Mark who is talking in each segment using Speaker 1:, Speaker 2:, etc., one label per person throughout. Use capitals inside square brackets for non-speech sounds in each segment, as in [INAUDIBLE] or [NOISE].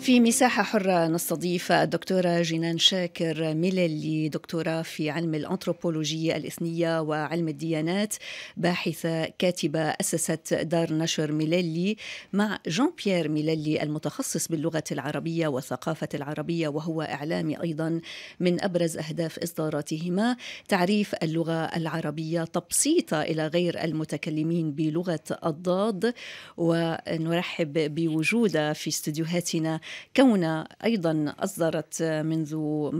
Speaker 1: في مساحة حرة نستضيف الدكتورة جنان شاكر ميللي دكتورة في علم الأنثروبولوجية الإثنية وعلم الديانات باحثة كاتبة أسست دار نشر ميللي مع جون بيير ميللي المتخصص باللغة العربية والثقافة العربية وهو إعلامي أيضا من أبرز أهداف إصداراتهما تعريف اللغة العربية تبسيطها إلى غير المتكلمين بلغة الضاد ونرحب بوجودها في استديوهاتنا كونها أيضا أصدرت منذ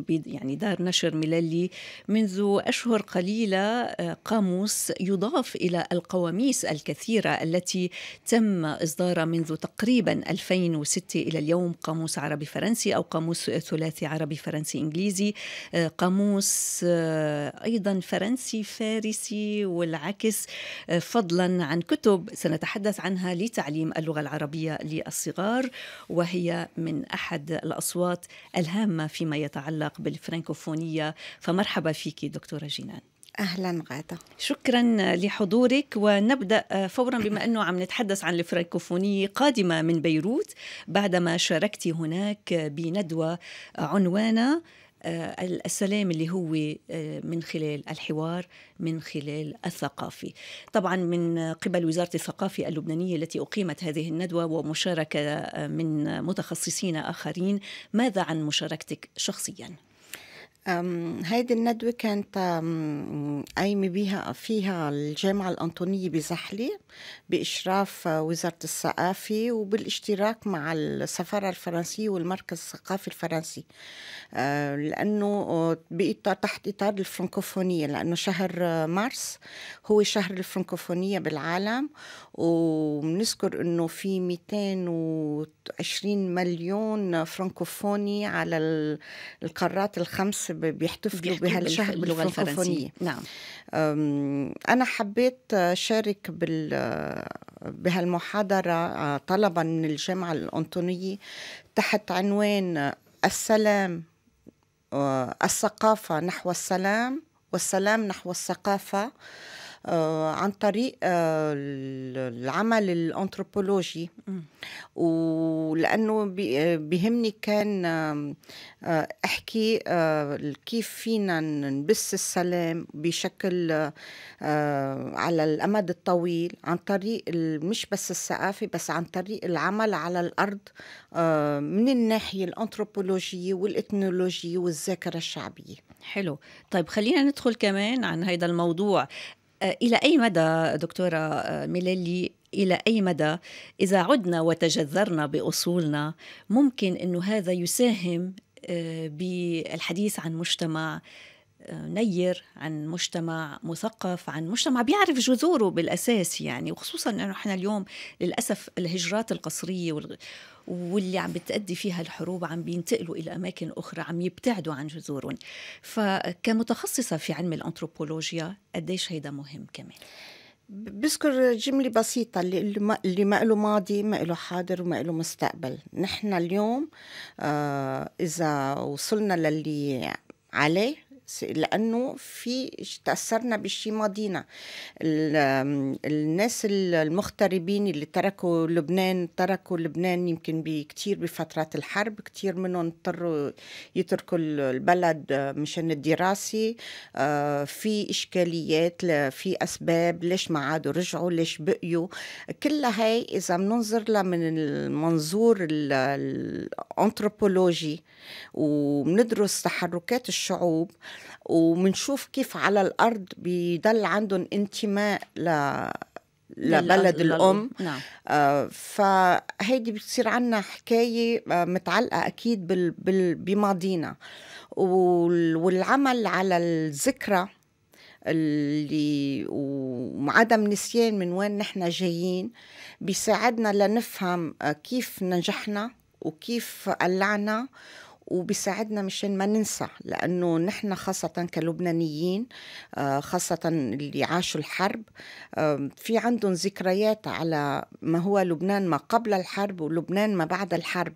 Speaker 1: يعني دار نشر ميلالي منذ أشهر قليلة آه، قاموس يضاف إلى القواميس الكثيرة التي تم إصدارها منذ تقريبا 2006 إلى اليوم قاموس عربي فرنسي أو قاموس ثلاثي عربي فرنسي إنجليزي آه، قاموس آه، أيضا فرنسي فارسي والعكس فضلا عن كتب سنتحدث عنها لتعليم اللغة العربية للصغار وهي من أحد الأصوات الهامة فيما يتعلق بالفرنكوفونية فمرحبا فيك دكتورة جنان اهلا غاده شكرا لحضورك ونبدا فورا بما انه عم نتحدث عن الفرنكوفونيه قادمه من بيروت بعدما شاركت هناك بندوه عنوانها آه، السلام اللي هو آه، من خلال الحوار من خلال الثقافي طبعا من قبل وزارة الثقافة اللبنانية التي أقيمت هذه الندوة ومشاركة آه، من متخصصين آخرين ماذا عن مشاركتك شخصياً؟ هيدي
Speaker 2: الندوة كانت قايمة بيها فيها الجامعة الأنطونية بزحلي بإشراف وزارة الثقافة وبالاشتراك مع السفارة الفرنسية والمركز الثقافي الفرنسي أه، لأنه أه، بإطار تحت إطار الفرنكوفونية لأنه شهر مارس هو شهر الفرنكوفونية بالعالم وبنذكر أنه في 220 مليون فرنكوفوني على القارات الخمسة بيحتفلوا بهالشهر باللغه الفرنسيه نعم انا حبيت شارك بال بهالمحاضره آه، طلبا من الجامعه الانطونيه تحت عنوان السلام آه، الثقافه نحو السلام والسلام نحو الثقافه آه، عن طريق آه، العمل الانثروبولوجي ولانه بيهمني كان آه، احكي كيف فينا نبث السلام بشكل على الامد الطويل عن طريق مش بس الثقافه بس عن طريق العمل على الارض
Speaker 1: من الناحيه الانثروبولوجيه والاثنولوجيه والذاكره الشعبيه حلو طيب خلينا ندخل كمان عن هذا الموضوع إلى أي مدى دكتورة ميلالي إلى أي مدى إذا عدنا وتجذرنا بأصولنا ممكن أنه هذا يساهم آه، بالحديث عن مجتمع آه، نير عن مجتمع مثقف عن مجتمع بيعرف جذوره بالأساس يعني وخصوصا أنه إحنا اليوم للأسف الهجرات القصرية واللي عم بتأدي فيها الحروب عم بينتقلوا إلى أماكن أخرى عم يبتعدوا عن جذورهم فكمتخصصة في علم الأنثروبولوجيا قديش هيدا مهم كمان بذكر
Speaker 2: جملة بسيطة اللي ما, له ماضي ما له حاضر وما له مستقبل نحن اليوم آه إذا وصلنا للي عليه لانه في تاثرنا بشي ماضينا الناس المغتربين اللي تركوا لبنان تركوا لبنان يمكن بكثير بفترات الحرب كثير منهم اضطروا يتركوا البلد مشان الدراسه آه، في اشكاليات في اسباب ليش ما عادوا رجعوا ليش بقيوا كلها هاي اذا بننظر لها من المنظور الانثروبولوجي وبندرس تحركات الشعوب وبنشوف كيف على الارض بيضل عندهم انتماء ل لبلد الام نعم. آه فهيدي بتصير عنا حكايه آه، متعلقه اكيد بال... بال... بماضينا وال... والعمل على الذكرى اللي وعدم نسيان من وين نحن جايين بيساعدنا لنفهم آه، كيف نجحنا وكيف قلعنا وبيساعدنا مشان ما ننسى لأنه نحن خاصة كلبنانيين آه، خاصة اللي عاشوا الحرب في عندهم ذكريات على ما هو لبنان ما قبل الحرب ولبنان ما بعد الحرب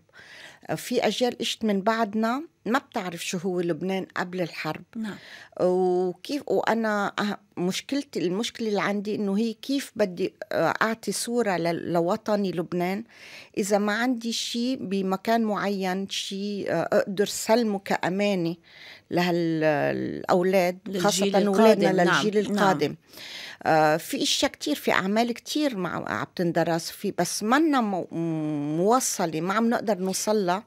Speaker 2: آه، في أجيال إجت من بعدنا ما بتعرف شو هو لبنان قبل الحرب نعم. وكيف وانا أه، مشكلتي المشكله اللي عندي انه هي كيف بدي آه، اعطي صوره لوطني لبنان اذا ما عندي شيء بمكان معين شيء آه، اقدر سلمه كامانه لهالاولاد خاصه اولادنا نعم. للجيل نعم. القادم في اشياء كتير في اعمال كتير عم تندرس في بس منا موصله ما عم نقدر نوصلها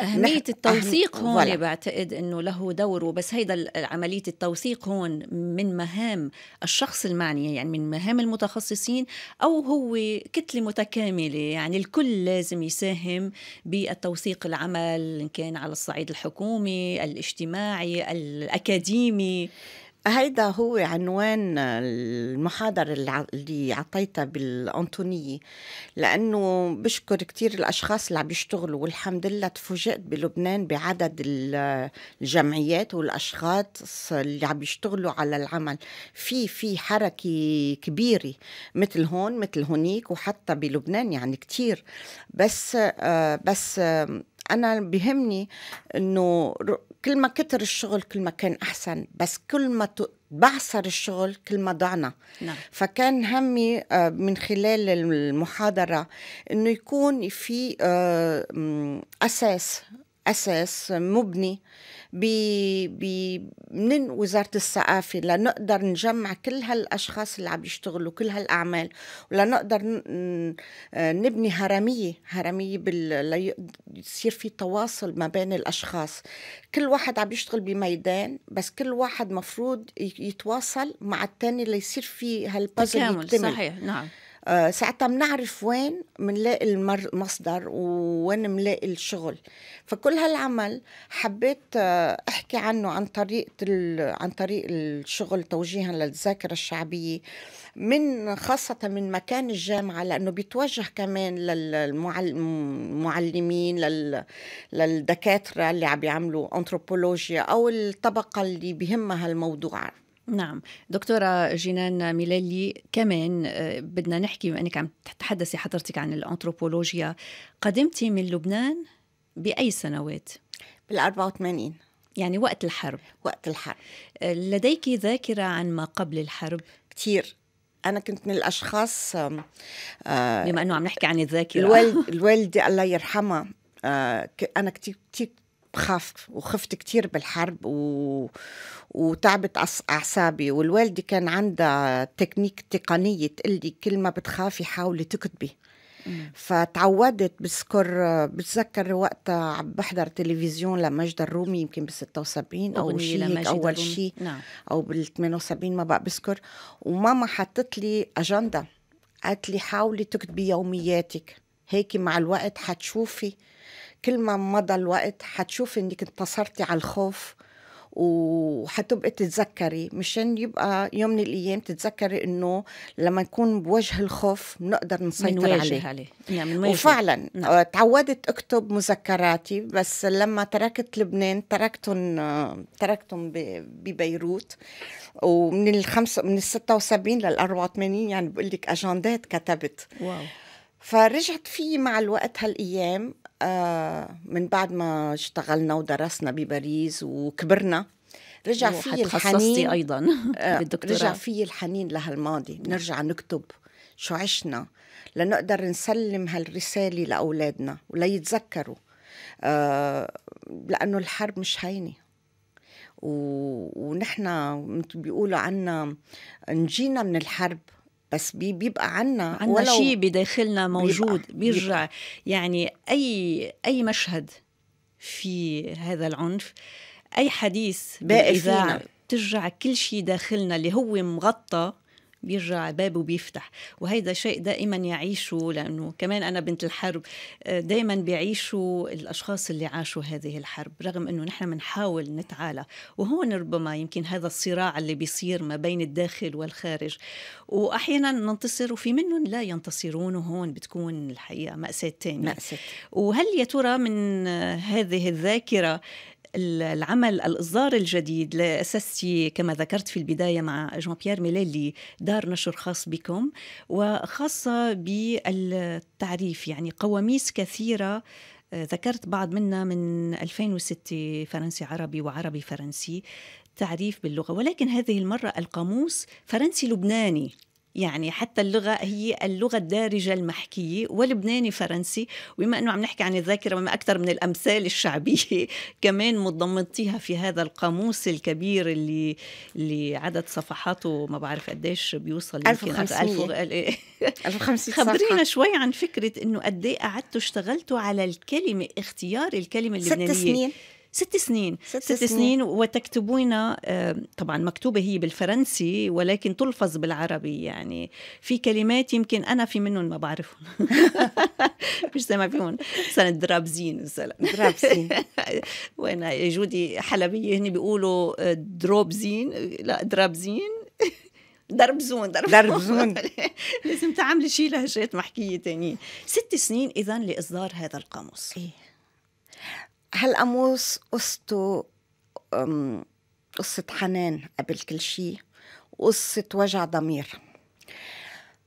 Speaker 1: أهمية نح... التوثيق أهم... هون ولا. بعتقد أنه له دوره بس هيدا عملية التوثيق هون من مهام الشخص المعني يعني من مهام المتخصصين أو هو كتلة متكاملة يعني الكل لازم يساهم بالتوثيق العمل إن كان على الصعيد الحكومي الاجتماعي الأكاديمي هيدا هو عنوان المحاضرة اللي عطيتها
Speaker 2: بالأنطونية لأنه بشكر كتير الأشخاص اللي عم يشتغلوا والحمد لله تفوجئت بلبنان بعدد الجمعيات والأشخاص اللي عم يشتغلوا على العمل في في حركة كبيرة مثل هون مثل هونيك وحتى بلبنان يعني كتير بس آه، بس انا بهمني انه كل ما كتر الشغل كل ما كان احسن بس كل ما بعصر الشغل كل ما ضعنا نعم. فكان همي آه، من خلال المحاضرة أنه يكون في آه، أساس أساس مبني ب... ب... من وزارة الثقافة لنقدر نجمع كل هالأشخاص اللي عم يشتغلوا كل هالأعمال ولنقدر نبني هرمية هرمية بال... ليصير يصير في تواصل ما بين الأشخاص كل واحد عم يشتغل بميدان بس كل واحد مفروض يتواصل مع التاني ليصير في هالبازل تكامل يكتمل. صحيح نعم آه، ساعتها بنعرف وين بنلاقي المصدر ووين بنلاقي الشغل فكل هالعمل حبيت آه، احكي عنه عن طريق عن طريق الشغل توجيها للذاكره الشعبيه من خاصه من مكان الجامعه لانه بيتوجه كمان للمعلمين للدكاتره اللي عم بيعملوا انثروبولوجيا او الطبقه اللي بهمها الموضوع
Speaker 1: نعم دكتورة جنان ميلالي كمان آه، بدنا نحكي بما أنك عم تتحدثي حضرتك عن الأنثروبولوجيا قدمتي من لبنان بأي سنوات؟ بال 84 يعني وقت الحرب وقت الحرب آه، لديك ذاكرة عن ما قبل الحرب؟ كثير أنا كنت من الأشخاص آه، بما أنه عم نحكي عن الذاكرة الوالد [LAUGHS] الوالدة الله يرحمها
Speaker 2: أنا كتير كتير بخاف وخفت كتير بالحرب و... وتعبت أعصابي والوالدة كان عندها تكنيك تقنية تقلي كل ما بتخافي حاولي تكتبي فتعودت بذكر بتذكر وقتها عم بحضر تلفزيون لمجد الرومي يمكن بال 76 او شيء اول شيء نعم. او بال 78 ما بقى بذكر وماما حطت لي اجنده قالت لي حاولي تكتبي يومياتك هيك مع الوقت حتشوفي كل ما مضى الوقت حتشوف انك انتصرتي على الخوف وحتبقي تتذكري مشان يبقى يوم من الايام تتذكري انه لما نكون بوجه الخوف بنقدر نسيطر عليه, عليه. نعم وفعلا نعم. آه، تعودت اكتب مذكراتي بس لما تركت لبنان تركتهم آه، تركتهم ببيروت ومن ال من ال 76 لل 84 يعني بقول لك اجندات كتبت واو فرجعت في مع الوقت هالايام من بعد ما اشتغلنا ودرسنا بباريس وكبرنا رجع في الحنين ايضا بالدكتوراه [LAUGHS] آه، رجع في الحنين لهالماضي نعم. نرجع نكتب شو عشنا لنقدر نسلم هالرسالة لأولادنا وليتذكروا آه، لأنه الحرب مش هينة ونحن بيقولوا عنا نجينا من الحرب بس بي بيبقى عنا عنا شيء
Speaker 1: بداخلنا موجود بيرجع يعني اي اي مشهد في هذا العنف اي حديث باقي فينا بترجع كل شيء داخلنا اللي هو مغطى بيرجع الباب وبيفتح وهيدا شيء دائما يعيشه لانه كمان انا بنت الحرب آه، دائما بيعيشوا الاشخاص اللي عاشوا هذه الحرب رغم انه نحن بنحاول نتعالى وهون ربما يمكن هذا الصراع اللي بيصير ما بين الداخل والخارج واحيانا ننتصر وفي منهم لا ينتصرون وهون بتكون الحقيقه ماساه ثانيه مأساة. وهل يا ترى من هذه الذاكره العمل الإصدار الجديد لأسستي كما ذكرت في البداية مع جون بيير ميلي دار نشر خاص بكم وخاصة بالتعريف يعني قواميس كثيرة آه، ذكرت بعض منها من 2006 فرنسي عربي وعربي فرنسي تعريف باللغة ولكن هذه المرة القاموس فرنسي لبناني يعني حتى اللغة هي اللغة الدارجة المحكية ولبناني فرنسي وبما أنه عم نحكي عن الذاكرة ما أكثر من الأمثال الشعبية [LAUGHS] كمان متضمنتيها في هذا القاموس الكبير اللي اللي عدد صفحاته ما بعرف قديش بيوصل 1500 1500 إيه. [LAUGHS] خبرينا شوي عن فكرة أنه قد إيه قعدتوا اشتغلتوا على الكلمة اختيار الكلمة اللبنانية ست سنين ست سنين ست, ست سنين. سنين وتكتبون آه، طبعا مكتوبة هي بالفرنسي ولكن تلفظ بالعربي يعني في كلمات يمكن أنا في منهم ما بعرفهم [LAUGHS] مش سامع فيهم مثلا درابزين مثلا درابزين [LAUGHS] وأنا جودي حلبية هنا بيقولوا آه، دروبزين لا درابزين [LAUGHS] دربزون دربزون لازم تعملي شي لهجات محكية تانية ست سنين إذا لإصدار هذا القاموس إيه.
Speaker 2: هالقاموس قصته قصة حنان قبل كل شيء وقصة وجع ضمير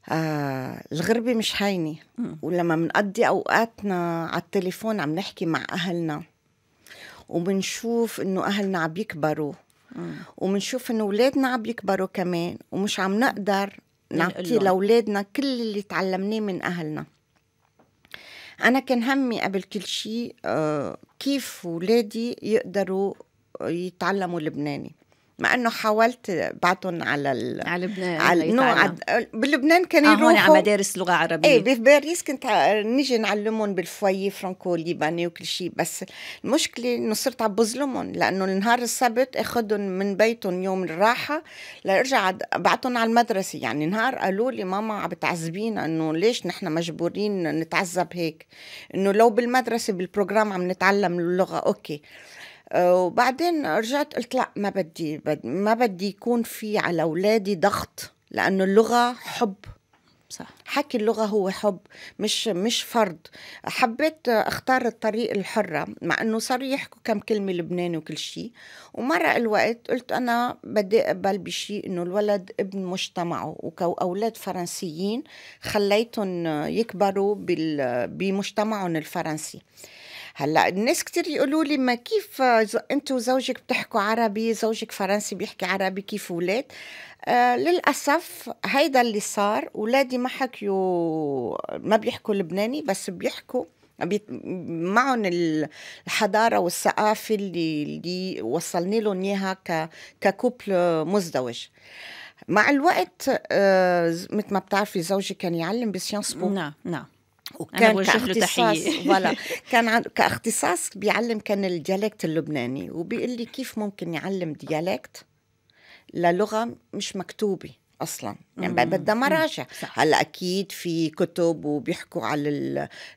Speaker 2: آه الغربة مش هينة ولما بنقضي أوقاتنا على التليفون عم نحكي مع أهلنا وبنشوف إنه أهلنا عم يكبروا وبنشوف إنه أولادنا عم يكبروا كمان ومش عم نقدر نعطي لأولادنا كل اللي تعلمناه من أهلنا أنا كان همي قبل كل شيء آه، كيف ولادي يقدروا آه، يتعلموا لبناني مع انه حاولت بعتهم على ال... على لبنان على نو بلبنان كانوا آه يروحوا على مدارس لغه عربيه ايه بباريس كنت نيجي نعلمهم بالفوي فرانكو ليباني وكل شيء بس المشكله انه صرت عم بظلمهم لانه نهار السبت اخذهم من بيتهم يوم الراحه لارجع بعتهم على المدرسه يعني نهار قالوا لي ماما عم بتعذبينا انه ليش نحن مجبورين نتعذب هيك انه لو بالمدرسه بالبروجرام عم نتعلم اللغه اوكي وبعدين رجعت قلت لا ما بدي ما بدي يكون في على اولادي ضغط لانه اللغه حب صح حكي اللغة هو حب مش مش فرض حبيت اختار الطريق الحرة مع انه صاروا يحكوا كم كلمة لبناني وكل شيء ومرق الوقت قلت انا بدي اقبل بشيء انه الولد ابن مجتمعه وكأولاد فرنسيين خليتهم يكبروا بمجتمعهم الفرنسي هلا الناس كتير يقولوا لي ما كيف انت وزوجك بتحكوا عربي زوجك فرنسي بيحكي عربي كيف ولاد آه للاسف هيدا اللي صار ولادي ما حكيوا ما بيحكوا لبناني بس بيحكوا معهم الحضاره والثقافه اللي اللي وصلني لهم اياها ككوبل مزدوج مع الوقت آه مثل ما بتعرفي زوجي كان يعلم بسيانس بو نعم نعم
Speaker 1: وكان كاختصاص [LAUGHS]
Speaker 2: كان عن... كاختصاص بيعلم كان الديالكت اللبناني وبيقول لي كيف ممكن يعلم ديالكت للغه مش مكتوبه اصلا يعني بدها مراجع هلا اكيد في كتب وبيحكوا على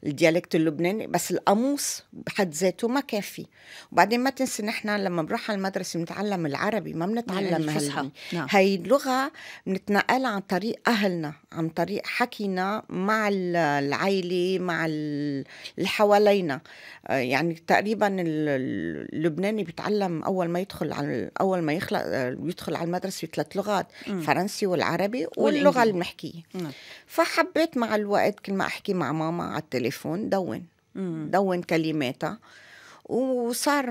Speaker 2: الديالكت اللبناني بس القاموس بحد ذاته ما كان فيه وبعدين ما تنسي نحن لما بنروح على المدرسه بنتعلم العربي ما بنتعلم يعني الفصحى نعم. هي اللغه بنتنقلها عن طريق اهلنا عن طريق حكينا مع العائله مع اللي حوالينا آه، يعني تقريبا اللبناني بيتعلم اول ما يدخل على اول ما يخلق آه، يدخل على المدرسه ثلاث لغات فرنسي والعربي واللغه المحكيه نعم. فحبيت مع الوقت كل ما احكي مع ماما على التليفون دون مم. دون كلماتها
Speaker 1: وصار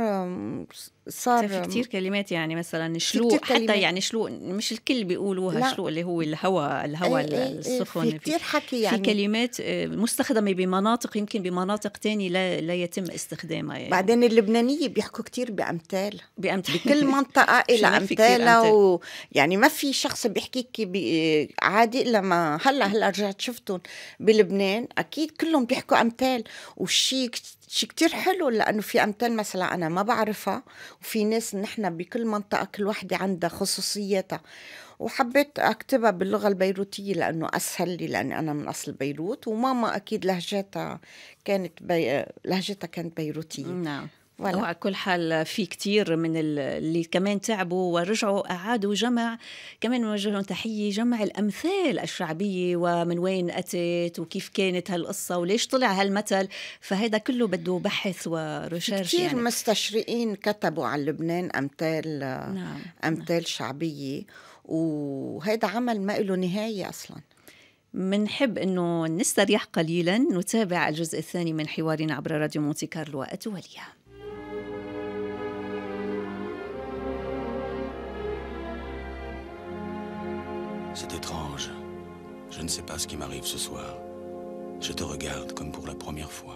Speaker 1: صار في كثير كلمات يعني مثلا شلوق حتى يعني شلوق مش الكل بيقولوها لا. شلوق اللي هو الهواء الهواء إيه، إيه، إيه، السخن في كثير
Speaker 2: حكي يعني في
Speaker 1: كلمات آه، مستخدمه بمناطق يمكن بمناطق تانية لا, لا يتم استخدامها يعني.
Speaker 2: بعدين اللبنانيه بيحكوا كثير بامثال بامثال بكل [LAUGHS] منطقه إلى امثالها ويعني ما في شخص بيحكيك بي عادي الا ما هلا هلا رجعت شفتهم بلبنان اكيد كلهم بيحكوا امثال والشيء شيء كتير حلو لأنه في أمثال مثلا أنا ما بعرفها وفي ناس نحن بكل منطقة كل وحدة عندها خصوصياتها وحبيت أكتبها باللغة البيروتية لأنه أسهل لي لأني أنا من أصل
Speaker 1: بيروت وماما أكيد لهجتها كانت بي... لهجتها كانت بيروتية نعم ولا. وعلى كل حال في كثير من اللي كمان تعبوا ورجعوا أعادوا جمع كمان نوجه لهم تحية جمع الأمثال الشعبية ومن وين أتت وكيف كانت هالقصة وليش طلع هالمثل فهيدا كله بده بحث ورشرش كثير يعني.
Speaker 2: مستشرقين كتبوا عن لبنان أمثال نعم. أمثال نعم. شعبية
Speaker 1: وهيدا عمل ما له نهاية أصلاً منحب انه نستريح قليلا نتابع الجزء الثاني من حوارنا عبر راديو مونتي كارلو اتوليها
Speaker 3: C'est étrange. Je ne sais pas ce qui m'arrive ce soir. Je te regarde comme pour la première fois.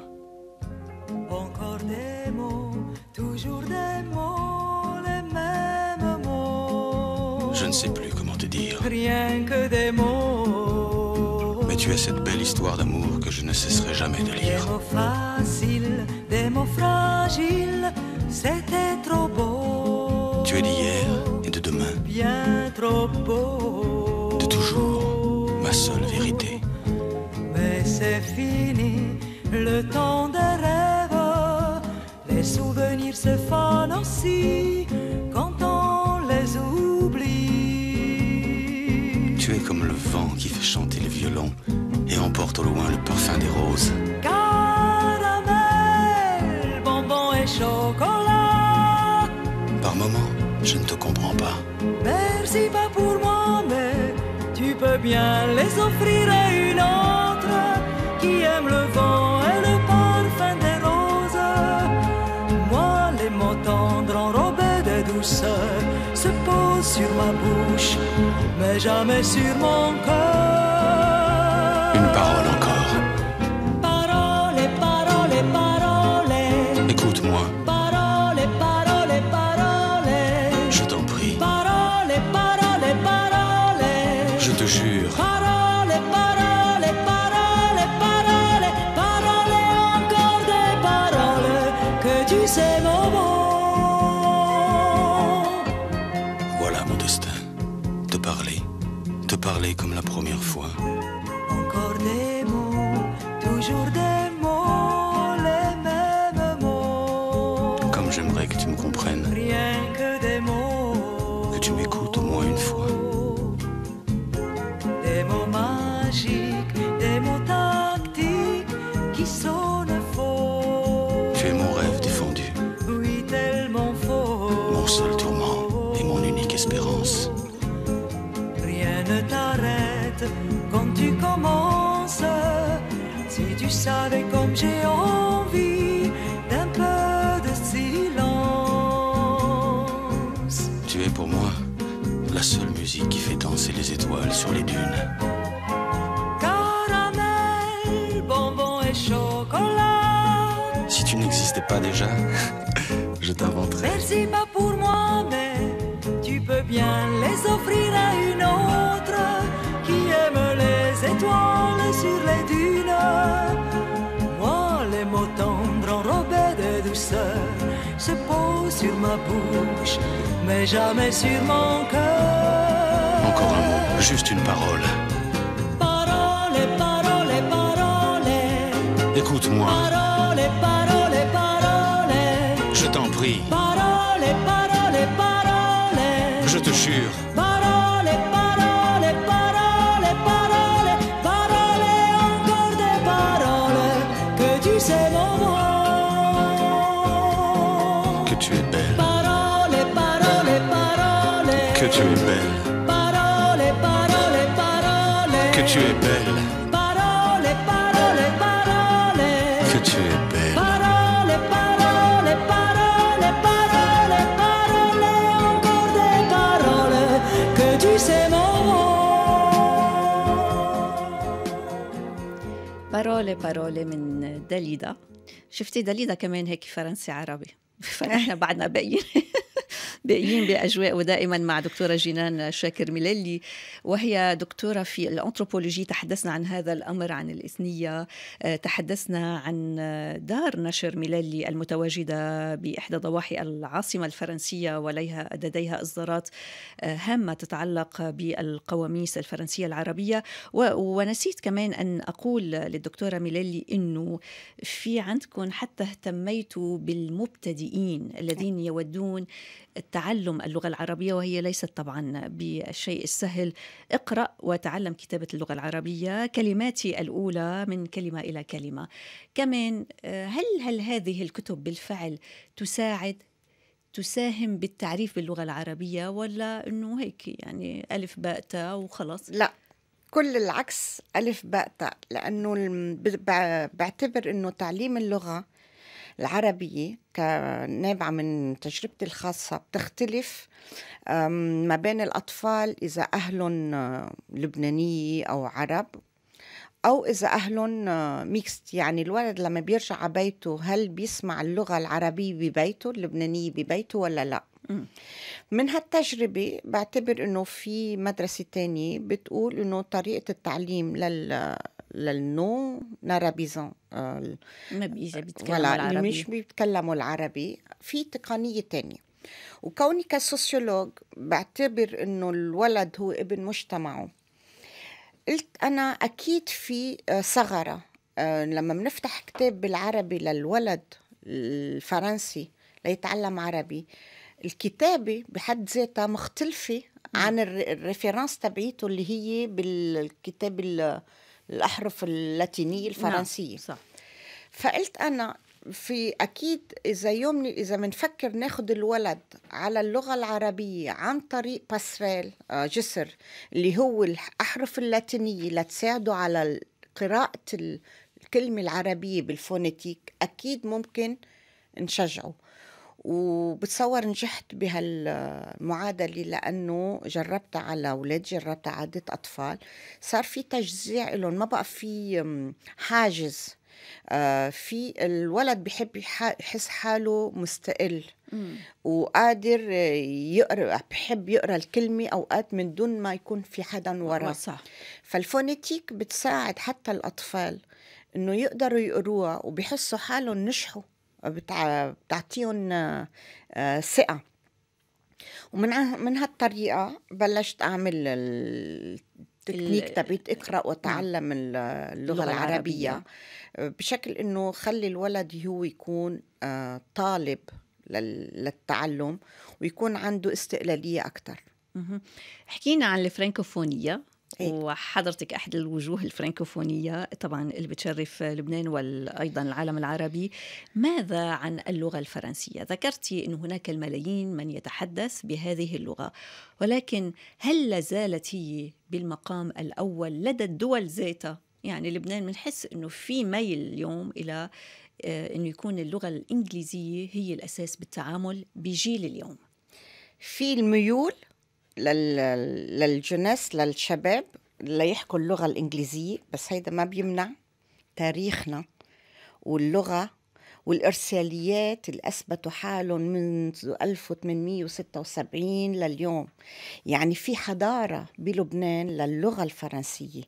Speaker 4: Encore des mots, toujours des mots, les mêmes mots.
Speaker 3: Je ne sais plus comment te dire. Rien
Speaker 4: que des mots.
Speaker 3: Mais tu es cette belle histoire d'amour que je ne cesserai jamais de
Speaker 4: lire. Des mots faciles, des mots fragiles, c'était trop beau.
Speaker 3: Tu es d'hier et de demain.
Speaker 4: Bien trop beau. fini le temps des rêves. Les souvenirs se fanent aussi quand on les oublie.
Speaker 3: Tu es comme le vent qui fait chanter le violon et emporte au loin le parfum des roses. Caramel, bonbon
Speaker 4: et chocolat. Par moments, je ne te comprends pas. Merci pas pour moi, mais tu peux bien les offrir à une autre le vent et le parfum des roses. Moi, les mots tendres enrobés de douceur se posent sur ma bouche, mais jamais sur mon cœur. comme la t'arrête quand tu commences. Si tu savais comme j'ai envie d'un peu
Speaker 3: de silence. Tu es pour moi la seule musique qui fait danser les étoiles sur les dunes. Caramel, bonbon et chocolat. Si tu n'existais pas déjà, [LAUGHS] je t'inventerais.
Speaker 4: Merci pas pour moi, mais tu peux bien les offrir à une autre étoiles sur les dunes. Moi, les mots tendres enrobés de douceur se posent sur ma bouche, mais jamais sur mon cœur.
Speaker 3: Encore un mot, juste une parole.
Speaker 4: Parole, parole, parole.
Speaker 3: Écoute-moi. Parole,
Speaker 4: parole, parole.
Speaker 3: Je t'en prie.
Speaker 4: Parole, parole, parole. Je te jure.
Speaker 1: بارولي بارولي من داليدا شفتي داليدا كمان هيك فرنسي عربي [LAUGHS] فنحن بعدنا باقيين بائيين باجواء ودائما مع دكتوره جنان شاكر ميلالي وهي دكتوره في الانثروبولوجي تحدثنا عن هذا الامر عن الاثنيه آه، تحدثنا عن دار نشر ميلالي المتواجده باحدى ضواحي العاصمه الفرنسيه ولديها لديها اصدارات آه، هامه تتعلق بالقواميس الفرنسيه العربيه ونسيت كمان ان اقول للدكتوره ميلالي انه في عندكم حتى اهتميتوا بالمبتدئين الذين يودون التعلم تعلم اللغة العربية وهي ليست طبعا بالشيء السهل اقرأ وتعلم كتابة اللغة العربية كلماتي الأولى من كلمة إلى كلمة كمان آه، هل هل هذه الكتب بالفعل تساعد تساهم بالتعريف باللغة العربية ولا أنه هيك يعني ألف باء تاء وخلص لا كل العكس ألف باء تاء
Speaker 2: لأنه بعتبر أنه تعليم اللغة العربية كنابعة من تجربتي الخاصة بتختلف ما بين الأطفال إذا أهلهم آه، لبنانية أو عرب أو إذا أهلهم ميكست آه، يعني الولد لما بيرجع على بيته هل بيسمع اللغة العربية ببيته اللبنانية ببيته ولا لأ من هالتجربة بعتبر إنه في مدرسة تانية بتقول إنه طريقة التعليم لل للنو نارابيزون آه،
Speaker 1: ما بيجي بيتكلموا العربي مش
Speaker 2: بيتكلموا العربي في تقنية تانية وكوني كسوسيولوج بعتبر انه الولد هو ابن مجتمعه قلت انا اكيد في آه، ثغره آه، لما بنفتح كتاب بالعربي للولد الفرنسي ليتعلم عربي الكتابة بحد ذاتها مختلفة عن الريفرنس تبعيته اللي هي بالكتاب الأحرف اللاتينية نعم، الفرنسية نعم. صح. فقلت أنا في أكيد إذا يوم إذا بنفكر ناخد الولد على اللغة العربية عن طريق باسريل آه، جسر اللي هو الأحرف اللاتينية لتساعده على قراءة الكلمة العربية بالفونيتيك أكيد ممكن نشجعه وبتصور نجحت بهالمعادلة لأنه جربتها على أولاد جربتها عدة أطفال صار في تجزيع لهم ما بقى في حاجز آه، في الولد بحب يحس حاله مستقل وقادر يقرا بحب يقرا الكلمه اوقات من دون ما يكون في حدا آه، وراه صح فالفونيتيك بتساعد حتى الاطفال انه يقدروا يقروها وبيحسوا حالهم نجحوا بتع... بتعطيهم آه، ثقة ومن من هالطريقة بلشت أعمل التكنيك تبعت اقرأ وتعلم نعم. اللغة, اللغة العربية بشكل إنه خلي الولد هو يكون آه، طالب
Speaker 1: للتعلم ويكون عنده استقلالية أكثر حكينا عن الفرنكوفونية إيه. وحضرتك احد الوجوه الفرنكوفونيه طبعا اللي بتشرف لبنان وايضا العالم العربي ماذا عن اللغه الفرنسيه ذكرتي ان هناك الملايين من يتحدث بهذه اللغه ولكن هل لازالت هي بالمقام الاول لدى الدول ذاتها يعني لبنان بنحس انه في ميل اليوم الى آه، انه يكون اللغه الانجليزيه هي الاساس بالتعامل بجيل اليوم في الميول
Speaker 2: للجنس للشباب ليحكوا اللغة الإنجليزية بس هيدا ما بيمنع تاريخنا واللغة والإرساليات اللي أثبتوا حالهم منذ 1876 لليوم يعني في حضارة بلبنان للغة الفرنسية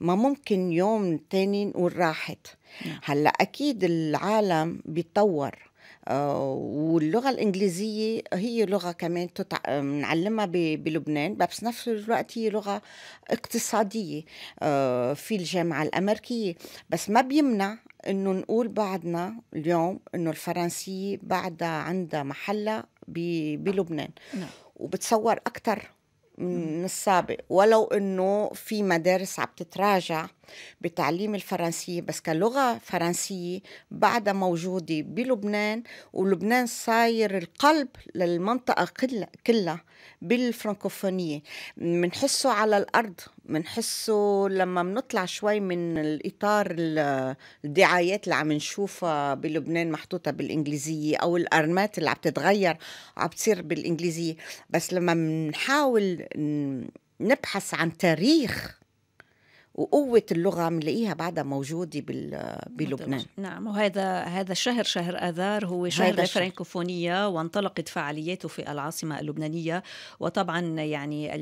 Speaker 2: ما ممكن يوم تاني نقول راحت نعم. هلأ أكيد العالم بيتطور آه، واللغة الإنجليزية هي لغة كمان تتع... نعلمها ب... بلبنان بس نفس الوقت هي لغة اقتصادية آه، في الجامعة الأمريكية بس ما بيمنع انه نقول بعدنا اليوم انه الفرنسية بعدها عندها محلها بلبنان نعم. وبتصور اكثر نعم. من السابق ولو انه في مدارس عم تتراجع بتعليم الفرنسية بس كلغة فرنسية بعدها موجودة بلبنان ولبنان صاير القلب للمنطقة كلها بالفرنكوفونية بنحسه على الأرض بنحسه لما بنطلع شوي من الإطار الدعايات اللي عم نشوفها بلبنان محطوطة بالإنجليزية أو الأرمات اللي عم تتغير عم بتصير بالإنجليزية بس لما بنحاول نبحث عن تاريخ وقوة اللغة بنلاقيها بعدها موجودة بلبنان
Speaker 1: نعم وهذا هذا الشهر شهر آذار هو شهر الفرنكوفونية وانطلقت فعالياته في العاصمة اللبنانية وطبعا يعني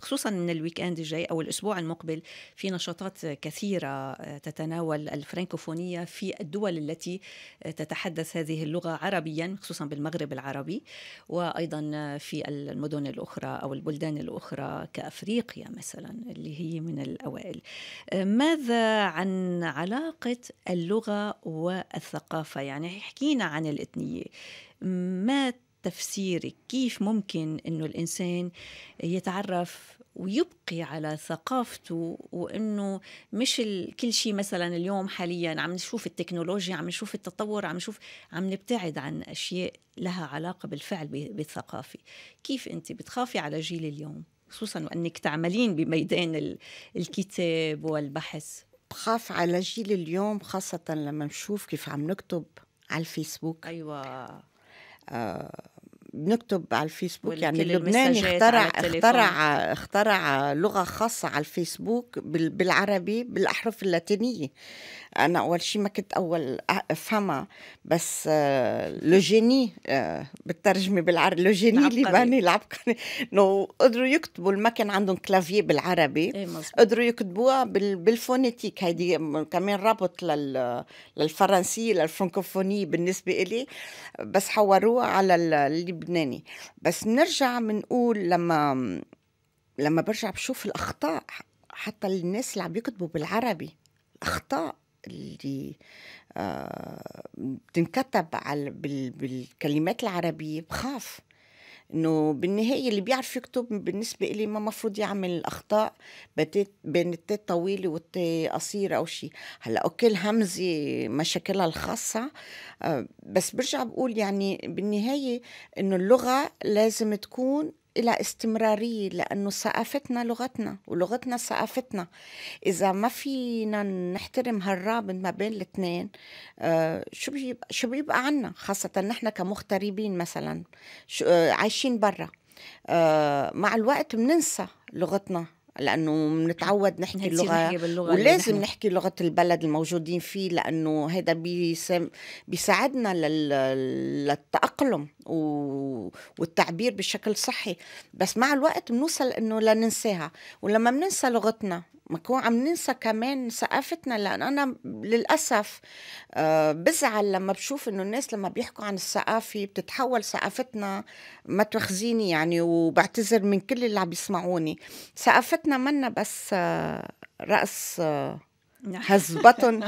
Speaker 1: خصوصا من الويك اند الجاي أو الأسبوع المقبل في نشاطات كثيرة آه، تتناول الفرنكوفونية في الدول التي آه، تتحدث هذه اللغة عربيا خصوصا بالمغرب العربي وأيضا آه، في المدن الأخرى أو البلدان الأخرى كأفريقيا مثلا اللي هي من الأوائل الجيل آه، ماذا عن علاقة اللغة والثقافة يعني حكينا عن الإثنية ما تفسيرك كيف ممكن أنه الإنسان يتعرف ويبقي على ثقافته وانه مش كل شيء مثلا اليوم حاليا عم نشوف التكنولوجيا عم نشوف التطور عم نشوف عم نبتعد عن اشياء لها علاقه بالفعل بالثقافه كيف انت بتخافي على جيل اليوم خصوصا وانك تعملين بميدان الكتاب والبحث بخاف
Speaker 2: على جيل اليوم خاصه لما نشوف كيف عم نكتب على الفيسبوك ايوه آه بنكتب على الفيسبوك يعني لبناني اخترع اخترع اخترع لغه خاصه على الفيسبوك بالعربي بالاحرف اللاتينيه انا اول شيء ما كنت اول افهمها بس آه، لو جيني آه، بالترجمه بالعربي لو جيني الليباني العبقري انه قدروا يكتبوا ما كان عندهم كلافيه بالعربي إيه، قدروا يكتبوها بالفونيتيك هيدي كمان رابط لل للفرنسيه للفرنكوفونيه بالنسبه إلي بس حوروها على اللي اللبناني بس نرجع بنقول لما لما برجع بشوف الاخطاء حتى الناس اللي عم يكتبوا بالعربي الاخطاء اللي آه بتنكتب على بال بالكلمات العربيه بخاف انه بالنهايه اللي بيعرف يكتب بالنسبه لي ما مفروض يعمل اخطاء بين التاء طويله والتاء قصيره او شيء هلا اوكي الهمزه مشاكلها الخاصه آه، بس برجع بقول يعني بالنهايه انه اللغه لازم تكون إلى استمرارية لأنه ثقافتنا لغتنا ولغتنا ثقافتنا إذا ما فينا نحترم هالرابط ما بين الاثنين آه، شو بيبقى شو بيبقى عنا خاصة نحن كمغتربين مثلا آه، عايشين برا آه، مع الوقت بننسى لغتنا لانه بنتعود [LAUGHS] نحكي اللغه, ولازم نحكي لغه البلد الموجودين فيه لانه هذا بيساعدنا للتاقلم والتعبير بشكل صحي بس مع الوقت بنوصل انه لننساها ولما بننسى لغتنا مكون عم ننسى كمان ثقافتنا لأن أنا للأسف آه، بزعل لما بشوف إنه الناس لما بيحكوا عن الثقافة بتتحول ثقافتنا ما تواخذيني يعني وبعتذر من كل اللي عم يسمعوني ثقافتنا منا بس آه، رقص آه، هزبطن
Speaker 1: [LAUGHS]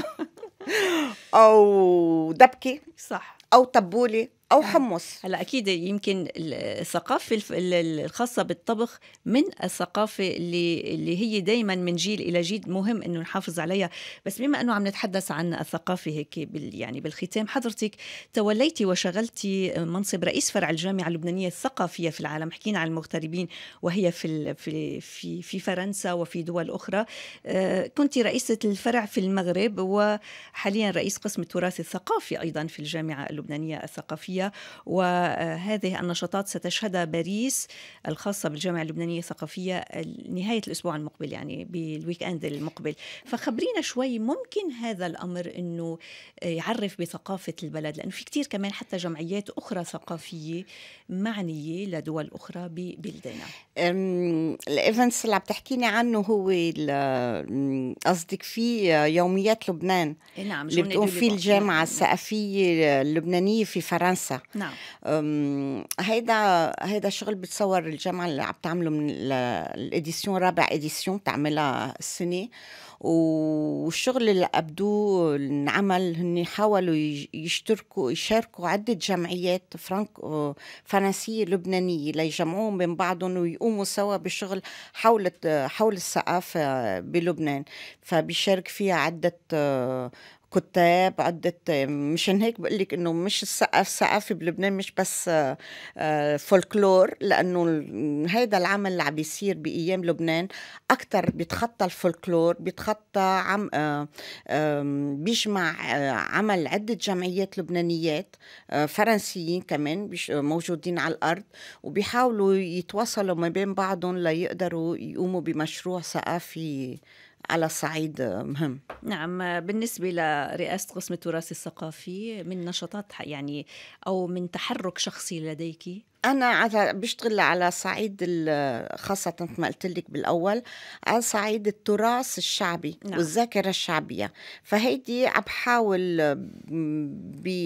Speaker 1: أو دبكة صح أو تبولة او نعم. حمص هلا اكيد يمكن الثقافه الخاصه بالطبخ من الثقافه اللي اللي هي دائما من جيل الى جيل مهم انه نحافظ عليها بس بما انه عم نتحدث عن الثقافه هيك بال يعني بالختام حضرتك توليتي وشغلتي منصب رئيس فرع الجامعه اللبنانيه الثقافيه في العالم حكينا عن المغتربين وهي في في في, في فرنسا وفي دول اخرى آه، كنت رئيسه الفرع في المغرب وحاليا رئيس قسم التراث الثقافي ايضا في الجامعه اللبنانيه الثقافيه الثقافية وهذه النشاطات ستشهدها باريس الخاصة بالجامعة اللبنانية الثقافية نهاية الأسبوع المقبل يعني بالويك أند المقبل فخبرينا شوي ممكن هذا الأمر أنه يعرف بثقافة البلد لأنه في كثير كمان حتى جمعيات أخرى ثقافية معنية لدول أخرى ببلدنا
Speaker 2: الإيفنتس اللي عم تحكيني عنه هو قصدك في يوميات لبنان
Speaker 1: إيه نعم اللي بتقوم فيه الجامعة
Speaker 2: الثقافية اللبنانية في فرنسا المدرسه نعم هيدا هيدا الشغل بتصور الجامعه اللي عم تعمله من الاديسيون رابع اديسيون بتعملها السنه والشغل اللي ابدوه انعمل هن حاولوا يشتركوا يشاركوا عده جمعيات فرانك فرنسيه لبنانيه ليجمعوهم بين بعضهم ويقوموا سوا بشغل حول حول الثقافه بلبنان فبيشارك فيها عده كتاب عدة مشان هيك بقول لك انه مش السقف الثقافي بلبنان مش بس آه، آه، فولكلور لانه هذا العمل اللي عم بيصير بايام لبنان اكثر بيتخطى الفولكلور بيتخطى عم آه، بيجمع عمل عدة جمعيات لبنانيات فرنسيين كمان موجودين على الارض وبيحاولوا يتواصلوا ما بين بعضهم ليقدروا يقوموا بمشروع ثقافي على صعيد مهم
Speaker 1: نعم بالنسبة لرئاسة قسم التراث الثقافي من نشاطات يعني أو من تحرك شخصي لديك
Speaker 2: أنا على بشتغل على صعيد خاصة ما قلت لك بالأول على صعيد التراث الشعبي نعم. والذاكرة الشعبية فهيدي عم بحاول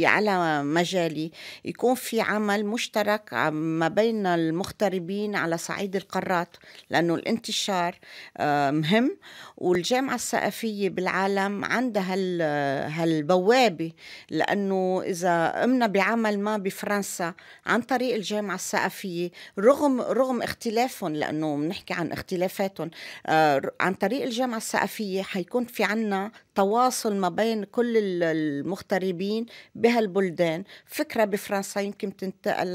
Speaker 2: على مجالي يكون في عمل مشترك آه، ما بين المغتربين على صعيد القارات لأنه الانتشار آه، مهم والجامعة الثقافية بالعالم عندها هالبوابة لأنه إذا قمنا بعمل ما بفرنسا عن طريق الجامعة الجامعة الثقافيه رغم رغم اختلافهم لانه بنحكي عن اختلافاتهم آه، عن طريق الجامعه الثقافيه حيكون في عنا تواصل ما بين كل المغتربين بهالبلدان فكره بفرنسا يمكن تنتقل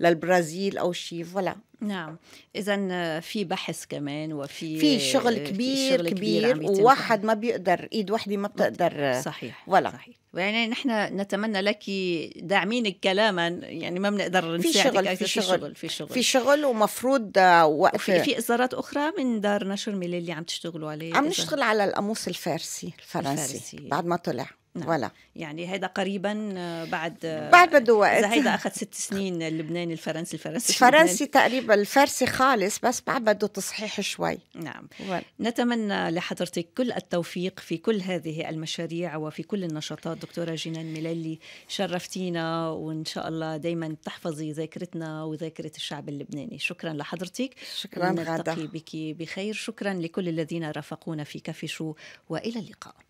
Speaker 2: للبرازيل او شيء ولا نعم اذا
Speaker 1: آه، في بحث كمان وفي في شغل آه، كبير شغل كبير, كبير وواحد ما بيقدر ايد وحده ما بتقدر آه، صحيح ولا صحيح يعني نحن نتمنى لك داعمينك كلاما يعني ما بنقدر نساعدك في شغل في شغل في شغل في شغل ومفروض وقت وفي في اصدارات اخرى من دار نشر ميلي اللي عم تشتغلوا عليه عم نشتغل على القاموس الفارسي
Speaker 2: الفرنسي, بعد ما طلع نعم. ولا
Speaker 1: يعني هذا قريبا آه، بعد آه، بعد بده وقت اذا هيدا اخذ ست سنين اللبناني آه، الفرنسي الفرنسي الفرنسي [LAUGHS] تقريبا الفارسي خالص بس بعد بده تصحيح شوي نعم ولا. نتمنى لحضرتك كل التوفيق في كل هذه المشاريع وفي كل النشاطات دكتوره جنان ميلالي شرفتينا وان شاء الله دائما تحفظي ذاكرتنا وذاكره الشعب اللبناني شكرا لحضرتك شكرا غدا بك بخير شكرا لكل الذين رافقونا في كافي شو والى اللقاء